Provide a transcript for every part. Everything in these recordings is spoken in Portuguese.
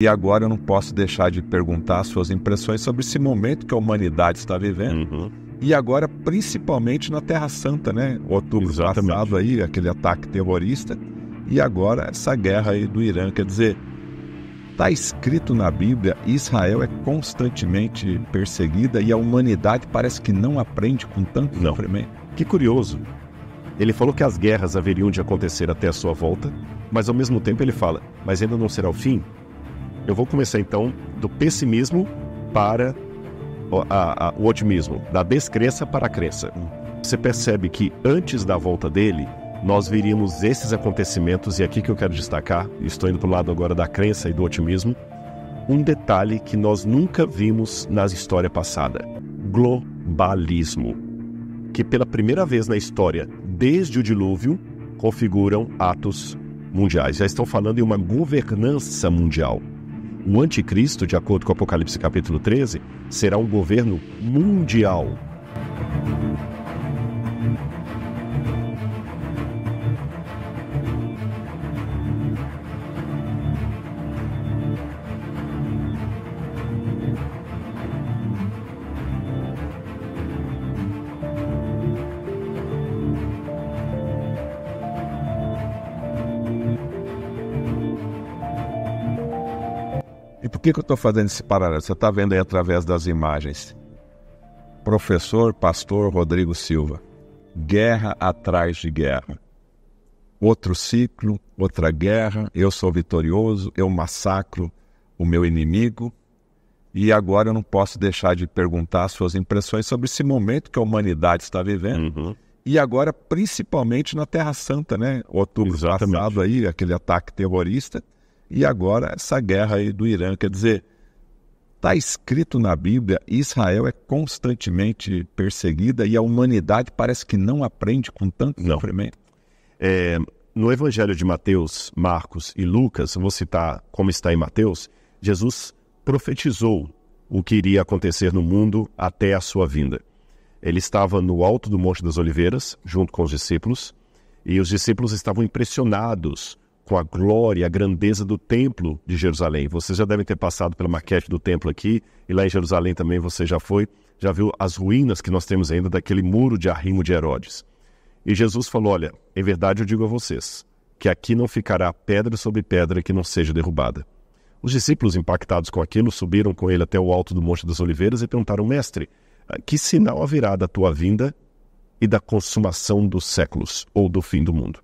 E agora eu não posso deixar de perguntar suas impressões sobre esse momento que a humanidade está vivendo. Uhum. E agora, principalmente na Terra Santa, né? Outubro Exatamente. passado aí, aquele ataque terrorista. E agora essa guerra aí do Irã. Quer dizer, está escrito na Bíblia, Israel é constantemente perseguida e a humanidade parece que não aprende com tanto não. sofrimento. Que curioso. Ele falou que as guerras haveriam de acontecer até a sua volta, mas ao mesmo tempo ele fala, mas ainda não será o fim? Eu vou começar então do pessimismo para a, a, o otimismo, da descrença para a crença. Você percebe que antes da volta dele, nós veríamos esses acontecimentos, e aqui que eu quero destacar, estou indo para o lado agora da crença e do otimismo, um detalhe que nós nunca vimos na história passada: globalismo. Que pela primeira vez na história, desde o dilúvio, configuram atos mundiais. Já estão falando em uma governança mundial. O anticristo, de acordo com Apocalipse capítulo 13, será um governo mundial que, que eu estou fazendo esse paralelo? Você está vendo aí através das imagens. Professor Pastor Rodrigo Silva. Guerra atrás de guerra. Outro ciclo, outra guerra. Eu sou vitorioso, eu massacro o meu inimigo. E agora eu não posso deixar de perguntar suas impressões sobre esse momento que a humanidade está vivendo. Uhum. E agora, principalmente na Terra Santa, né? Outubro Exatamente. passado aí, aquele ataque terrorista e agora essa guerra aí do Irã. Quer dizer, está escrito na Bíblia, Israel é constantemente perseguida e a humanidade parece que não aprende com tanto não. sofrimento. É, no Evangelho de Mateus, Marcos e Lucas, vou citar como está em Mateus, Jesus profetizou o que iria acontecer no mundo até a sua vinda. Ele estava no alto do Monte das Oliveiras, junto com os discípulos, e os discípulos estavam impressionados com a glória, a grandeza do templo de Jerusalém. Vocês já devem ter passado pela maquete do templo aqui, e lá em Jerusalém também você já foi, já viu as ruínas que nós temos ainda daquele muro de arrimo de Herodes. E Jesus falou: Olha, em verdade eu digo a vocês, que aqui não ficará pedra sobre pedra que não seja derrubada. Os discípulos, impactados com aquilo, subiram com ele até o alto do Monte das Oliveiras e perguntaram: Mestre, que sinal haverá da tua vinda e da consumação dos séculos ou do fim do mundo?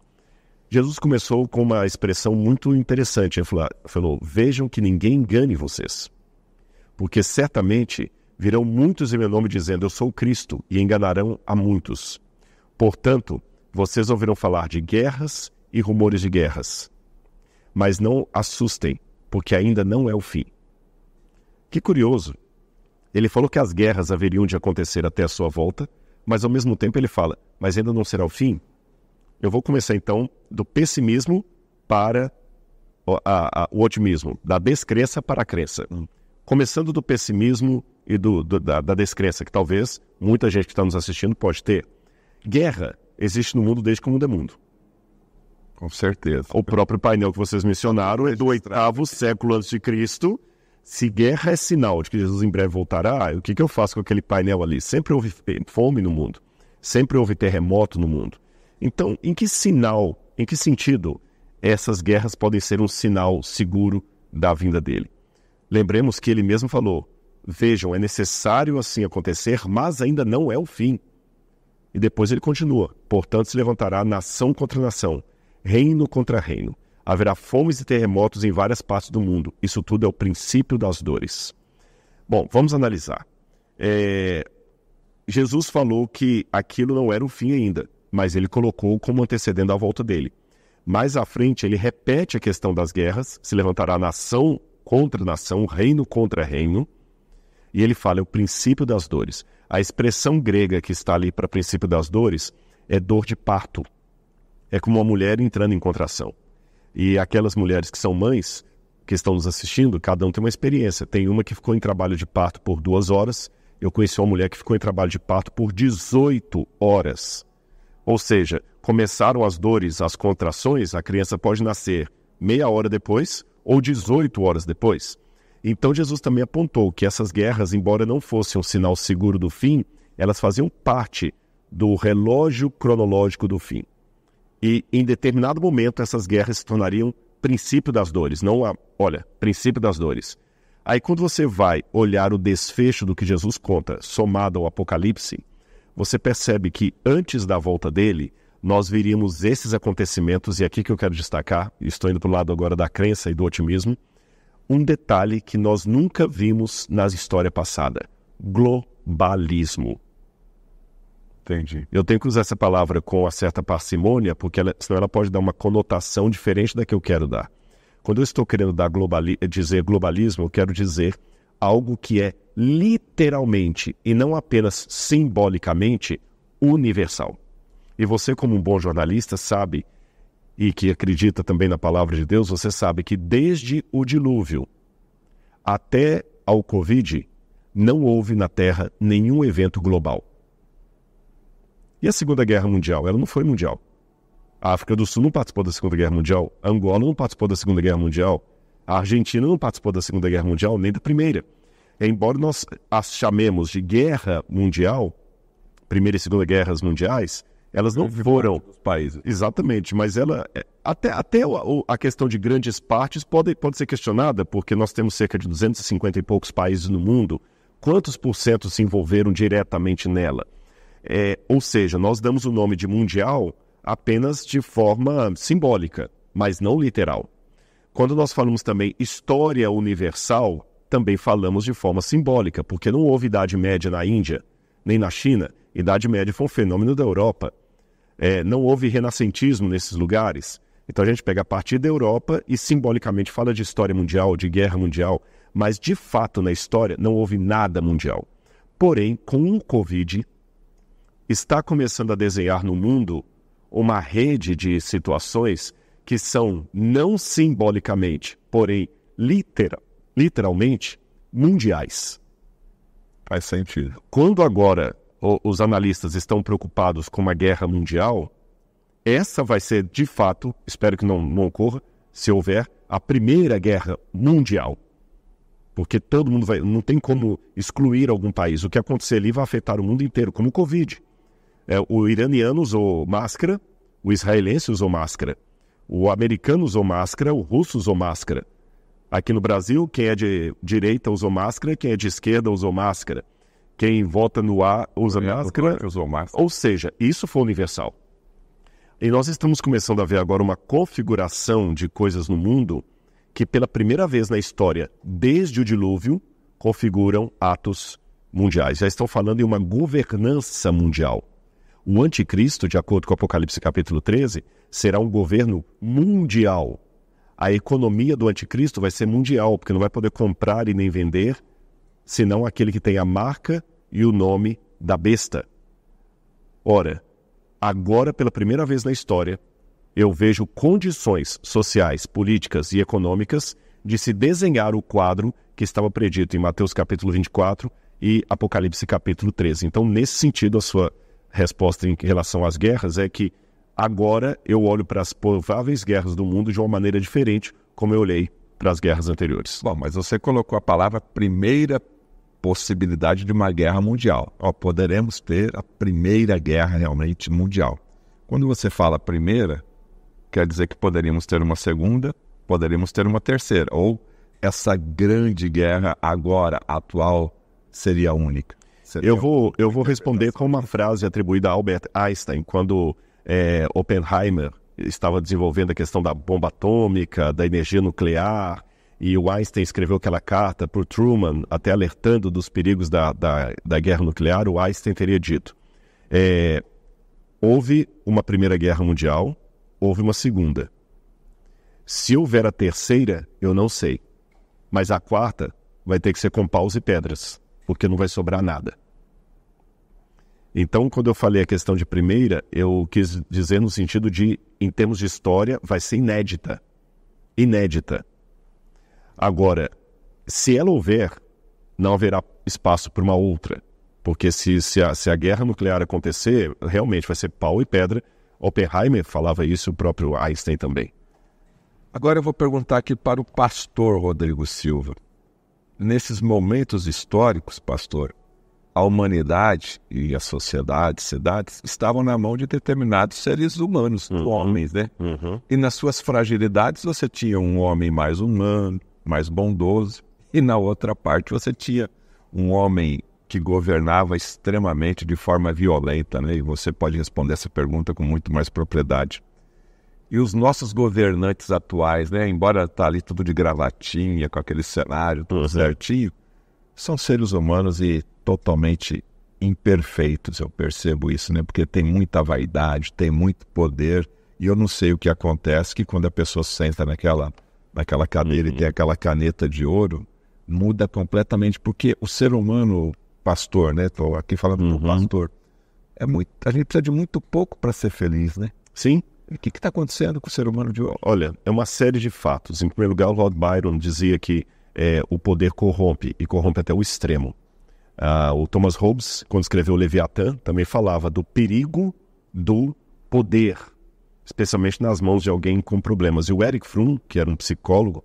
Jesus começou com uma expressão muito interessante. Ele falou, falou: Vejam que ninguém engane vocês, porque certamente virão muitos em meu nome dizendo: Eu sou Cristo, e enganarão a muitos. Portanto, vocês ouvirão falar de guerras e rumores de guerras. Mas não assustem, porque ainda não é o fim. Que curioso! Ele falou que as guerras haveriam de acontecer até a sua volta, mas ao mesmo tempo ele fala: Mas ainda não será o fim? Eu vou começar então do pessimismo para o, a, a, o otimismo, da descrença para a crença. Hum. Começando do pessimismo e do, do, da, da descrença, que talvez muita gente que está nos assistindo pode ter. Guerra existe no mundo desde que o mundo é mundo. Com certeza. O próprio painel que vocês mencionaram é do oitavo século antes de Cristo. Se guerra é sinal de que Jesus em breve voltará, o que, que eu faço com aquele painel ali? Sempre houve fome no mundo, sempre houve terremoto no mundo, então, em que sinal, em que sentido essas guerras podem ser um sinal seguro da vinda dele? Lembremos que ele mesmo falou: vejam, é necessário assim acontecer, mas ainda não é o fim. E depois ele continua: portanto, se levantará nação contra nação, reino contra reino. Haverá fomes e terremotos em várias partes do mundo. Isso tudo é o princípio das dores. Bom, vamos analisar. É... Jesus falou que aquilo não era o fim ainda mas ele colocou como antecedendo a volta dele. Mais à frente, ele repete a questão das guerras, se levantará nação contra nação, reino contra reino, e ele fala é o princípio das dores. A expressão grega que está ali para princípio das dores é dor de parto. É como uma mulher entrando em contração. E aquelas mulheres que são mães, que estão nos assistindo, cada um tem uma experiência. Tem uma que ficou em trabalho de parto por duas horas. Eu conheci uma mulher que ficou em trabalho de parto por 18 horas. Ou seja, começaram as dores, as contrações, a criança pode nascer meia hora depois ou 18 horas depois. Então Jesus também apontou que essas guerras, embora não fossem um sinal seguro do fim, elas faziam parte do relógio cronológico do fim. E em determinado momento essas guerras se tornariam princípio das dores, não a, olha, princípio das dores. Aí quando você vai olhar o desfecho do que Jesus conta, somado ao Apocalipse, você percebe que antes da volta dele, nós veríamos esses acontecimentos, e aqui que eu quero destacar, estou indo para o lado agora da crença e do otimismo, um detalhe que nós nunca vimos na história passada: globalismo. Entendi. Eu tenho que usar essa palavra com uma certa parcimônia, porque ela, senão ela pode dar uma conotação diferente da que eu quero dar. Quando eu estou querendo dar globali dizer globalismo, eu quero dizer algo que é literalmente e não apenas simbolicamente universal. E você, como um bom jornalista, sabe, e que acredita também na palavra de Deus, você sabe que desde o dilúvio até ao Covid, não houve na Terra nenhum evento global. E a Segunda Guerra Mundial? Ela não foi mundial. A África do Sul não participou da Segunda Guerra Mundial, a Angola não participou da Segunda Guerra Mundial, a Argentina não participou da Segunda Guerra Mundial nem da Primeira embora nós as chamemos de guerra mundial, primeira e segunda guerras mundiais, elas não foram países. Exatamente, mas ela é, até, até a questão de grandes partes pode, pode ser questionada, porque nós temos cerca de 250 e poucos países no mundo. Quantos por cento se envolveram diretamente nela? É, ou seja, nós damos o nome de mundial apenas de forma simbólica, mas não literal. Quando nós falamos também história universal, também falamos de forma simbólica, porque não houve Idade Média na Índia, nem na China. Idade Média foi um fenômeno da Europa. É, não houve renascentismo nesses lugares. Então a gente pega a partir da Europa e simbolicamente fala de história mundial, de guerra mundial, mas de fato na história não houve nada mundial. Porém, com o Covid, está começando a desenhar no mundo uma rede de situações que são não simbolicamente, porém literal, literalmente mundiais. Faz sentido. Quando agora o, os analistas estão preocupados com uma guerra mundial, essa vai ser de fato, espero que não, não ocorra, se houver, a primeira guerra mundial. Porque todo mundo vai. Não tem como excluir algum país. O que acontecer ali vai afetar o mundo inteiro, como o Covid. É, o iraniano usou máscara, o israelense usou máscara, o americano usou máscara, o russo usou máscara. Aqui no Brasil, quem é de direita usou máscara, quem é de esquerda usou máscara. Quem vota no A usa é, máscara. Usou máscara. Ou seja, isso foi universal. E nós estamos começando a ver agora uma configuração de coisas no mundo que, pela primeira vez na história, desde o dilúvio, configuram atos mundiais. Já estão falando em uma governança mundial. O anticristo, de acordo com Apocalipse capítulo 13, será um governo mundial a economia do anticristo vai ser mundial, porque não vai poder comprar e nem vender, senão aquele que tem a marca e o nome da besta. Ora, agora pela primeira vez na história, eu vejo condições sociais, políticas e econômicas de se desenhar o quadro que estava predito em Mateus capítulo 24 e Apocalipse capítulo 13. Então, nesse sentido, a sua resposta em relação às guerras é que Agora eu olho para as prováveis guerras do mundo de uma maneira diferente, como eu olhei para as guerras anteriores. Bom, mas você colocou a palavra primeira possibilidade de uma guerra mundial. poderemos ter a primeira guerra realmente mundial. Quando você fala primeira, quer dizer que poderíamos ter uma segunda, poderíamos ter uma terceira, ou essa grande guerra agora atual seria única. Seria eu vou eu vou responder com uma frase atribuída a Albert Einstein quando é, Oppenheimer estava desenvolvendo a questão da bomba atômica, da energia nuclear, e o Einstein escreveu aquela carta para o Truman, até alertando dos perigos da, da, da, guerra nuclear, o Einstein teria dito: é, houve uma Primeira Guerra Mundial, houve uma Segunda. Se houver a terceira, eu não sei. Mas a quarta vai ter que ser com paus e pedras, porque não vai sobrar nada. Então, quando eu falei a questão de primeira, eu quis dizer no sentido de, em termos de história, vai ser inédita. Inédita. Agora, se ela houver, não haverá espaço para uma outra. Porque se, se, a, se a guerra nuclear acontecer, realmente vai ser pau e pedra. Oppenheimer falava isso, o próprio Einstein também. Agora eu vou perguntar aqui para o pastor Rodrigo Silva. Nesses momentos históricos, pastor, a humanidade e a sociedade, cidades, estavam na mão de determinados seres humanos, uhum, homens, né? Uhum. E nas suas fragilidades você tinha um homem mais humano, mais bondoso, e na outra parte você tinha um homem que governava extremamente de forma violenta, né? E você pode responder essa pergunta com muito mais propriedade. E os nossos governantes atuais, né? Embora tá ali tudo de gravatinha, com aquele cenário, tudo uhum. certinho, são seres humanos e totalmente imperfeitos, eu percebo isso, né? Porque tem muita vaidade, tem muito poder, e eu não sei o que acontece que quando a pessoa senta naquela, naquela cadeira uhum. e tem aquela caneta de ouro, muda completamente, porque o ser humano, pastor, né? Estou aqui falando uhum. do pastor, é muito, a gente precisa de muito pouco para ser feliz, né? Sim. O que está acontecendo com o ser humano de hoje? Olha, é uma série de fatos. Em primeiro lugar, o Lord Byron dizia que é, o poder corrompe e corrompe até o extremo. Ah, o Thomas Hobbes, quando escreveu Leviatã, também falava do perigo do poder, especialmente nas mãos de alguém com problemas. E o Eric Fromm, que era um psicólogo,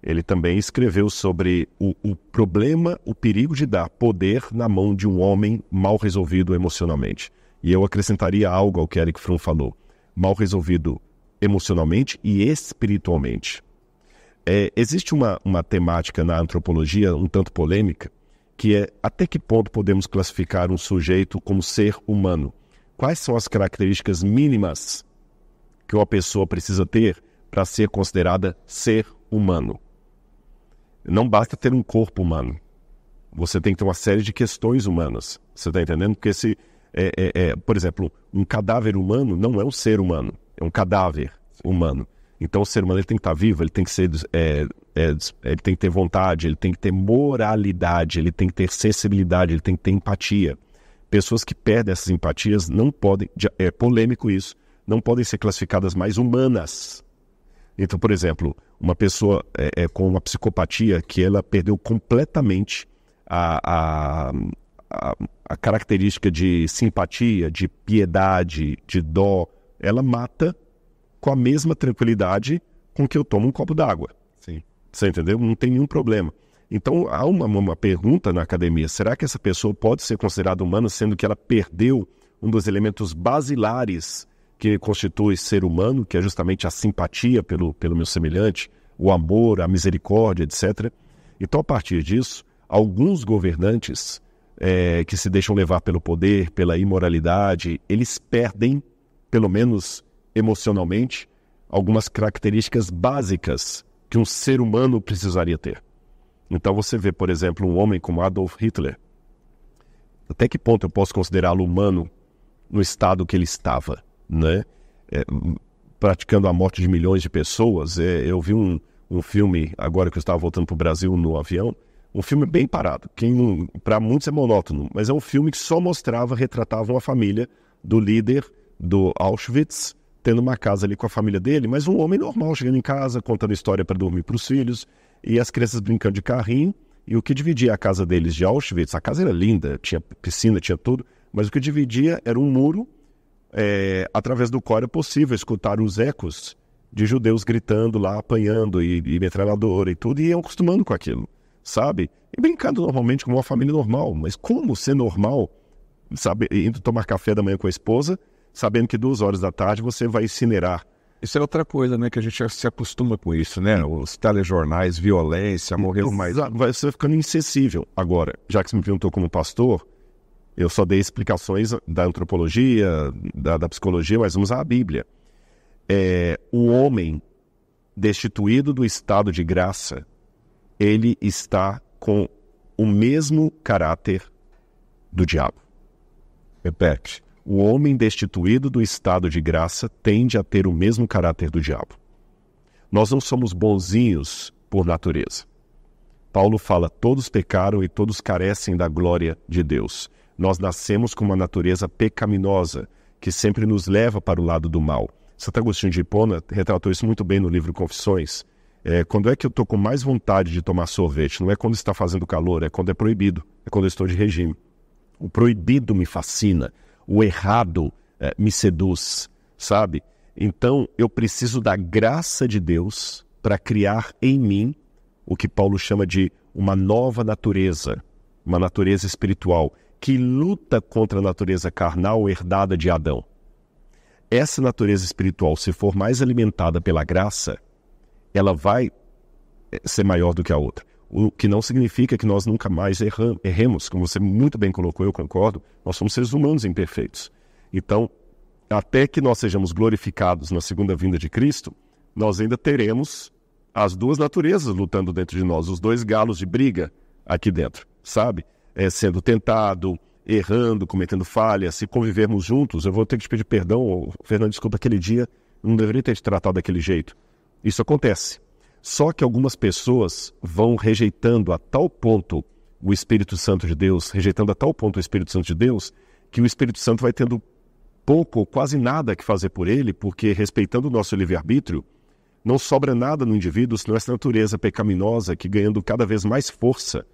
ele também escreveu sobre o, o problema, o perigo de dar poder na mão de um homem mal resolvido emocionalmente. E eu acrescentaria algo ao que Eric Fromm falou: mal resolvido emocionalmente e espiritualmente. É, existe uma, uma temática na antropologia um tanto polêmica, que é até que ponto podemos classificar um sujeito como ser humano? Quais são as características mínimas que uma pessoa precisa ter para ser considerada ser humano? Não basta ter um corpo humano. Você tem que ter uma série de questões humanas. Você está entendendo? Porque se, é, é, é, por exemplo, um cadáver humano não é um ser humano, é um cadáver humano. Então o ser humano ele tem que estar tá vivo, ele tem que ser, é, é, ele tem que ter vontade, ele tem que ter moralidade, ele tem que ter sensibilidade, ele tem que ter empatia. Pessoas que perdem essas empatias não podem, é polêmico isso, não podem ser classificadas mais humanas. Então, por exemplo, uma pessoa é, é, com uma psicopatia que ela perdeu completamente a, a, a, a característica de simpatia, de piedade, de dó, ela mata com a mesma tranquilidade com que eu tomo um copo d'água. Sim. Você entendeu? Não tem nenhum problema. Então, há uma, uma pergunta na academia: será que essa pessoa pode ser considerada humana, sendo que ela perdeu um dos elementos basilares que constitui ser humano, que é justamente a simpatia pelo, pelo meu semelhante, o amor, a misericórdia, etc. Então, a partir disso, alguns governantes é, que se deixam levar pelo poder, pela imoralidade, eles perdem, pelo menos emocionalmente algumas características básicas que um ser humano precisaria ter. Então você vê, por exemplo, um homem como Adolf Hitler. Até que ponto eu posso considerá-lo humano no estado que ele estava, né? É, praticando a morte de milhões de pessoas. É, eu vi um, um filme, agora que eu estava voltando para o Brasil no avião, um filme bem parado. Quem Para muitos é monótono, mas é um filme que só mostrava, retratava uma família do líder do Auschwitz tendo uma casa ali com a família dele, mas um homem normal chegando em casa, contando história para dormir para os filhos, e as crianças brincando de carrinho. E o que dividia a casa deles de Auschwitz, a casa era linda, tinha piscina, tinha tudo, mas o que dividia era um muro é, através do qual era possível escutar os ecos de judeus gritando lá, apanhando e, e metralhadora e tudo, e iam acostumando com aquilo, sabe? E brincando normalmente como uma família normal, mas como ser normal, sabe? Indo tomar café da manhã com a esposa sabendo que duas horas da tarde você vai incinerar. Isso é outra coisa, né? Que a gente se acostuma com isso, né? Os telejornais, violência, morreu mais. Vai ser ficando insensível. Agora, já que você me perguntou como pastor, eu só dei explicações da antropologia, da, da psicologia, mas vamos à Bíblia. É, o homem destituído do estado de graça, ele está com o mesmo caráter do diabo. Repete o homem destituído do estado de graça tende a ter o mesmo caráter do diabo. Nós não somos bonzinhos por natureza. Paulo fala: todos pecaram e todos carecem da glória de Deus. Nós nascemos com uma natureza pecaminosa que sempre nos leva para o lado do mal. Santo Agostinho de Hipona retratou isso muito bem no livro Confissões. É, quando é que eu estou com mais vontade de tomar sorvete? Não é quando está fazendo calor, é quando é proibido, é quando eu estou de regime. O proibido me fascina, o errado é, me seduz, sabe? Então eu preciso da graça de Deus para criar em mim o que Paulo chama de uma nova natureza, uma natureza espiritual, que luta contra a natureza carnal herdada de Adão. Essa natureza espiritual, se for mais alimentada pela graça, ela vai eh, ser maior do que a outra. O que não significa que nós nunca mais erram, erremos, como você muito bem colocou, eu concordo, nós somos seres humanos imperfeitos. Então, até que nós sejamos glorificados na segunda vinda de Cristo, nós ainda teremos as duas naturezas lutando dentro de nós, os dois galos de briga aqui dentro, sabe? É, sendo tentado, errando, cometendo falhas, se convivermos juntos, eu vou ter que te pedir perdão, Fernando, desculpa, aquele dia, não deveria ter te tratado daquele jeito. Isso acontece. Só que algumas pessoas vão rejeitando a tal ponto o Espírito Santo de Deus, rejeitando a tal ponto o Espírito Santo de Deus, que o Espírito Santo vai tendo pouco ou quase nada que fazer por ele, porque respeitando o nosso livre-arbítrio, não sobra nada no indivíduo senão essa natureza pecaminosa que, ganhando cada vez mais força,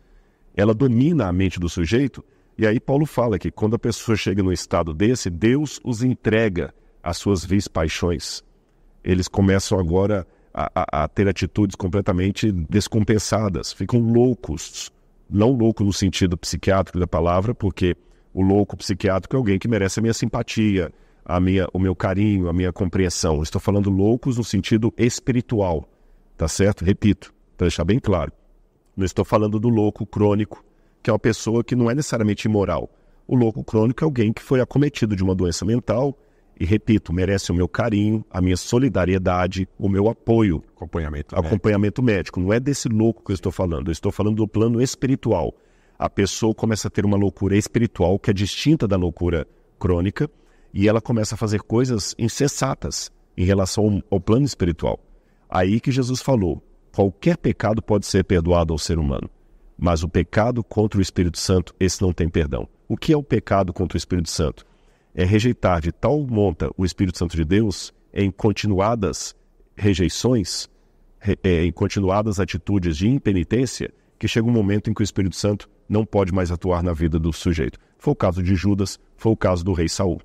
ela domina a mente do sujeito. E aí Paulo fala que quando a pessoa chega num estado desse, Deus os entrega às suas vis paixões. Eles começam agora a a, a, ter atitudes completamente descompensadas, ficam loucos. Não louco no sentido psiquiátrico da palavra, porque o louco psiquiátrico é alguém que merece a minha simpatia, a minha, o meu carinho, a minha compreensão. estou falando loucos no sentido espiritual, tá certo? Repito, para deixar bem claro. Não estou falando do louco crônico, que é uma pessoa que não é necessariamente imoral. O louco crônico é alguém que foi acometido de uma doença mental, e repito, merece o meu carinho, a minha solidariedade, o meu apoio. Acompanhamento, acompanhamento médico. médico. Não é desse louco que eu estou falando, eu estou falando do plano espiritual. A pessoa começa a ter uma loucura espiritual que é distinta da loucura crônica e ela começa a fazer coisas insensatas em relação ao plano espiritual. Aí que Jesus falou: qualquer pecado pode ser perdoado ao ser humano, mas o pecado contra o Espírito Santo, esse não tem perdão. O que é o pecado contra o Espírito Santo? é rejeitar de tal monta o Espírito Santo de Deus em continuadas rejeições, é, em continuadas atitudes de impenitência, que chega um momento em que o Espírito Santo não pode mais atuar na vida do sujeito. Foi o caso de Judas, foi o caso do rei Saul.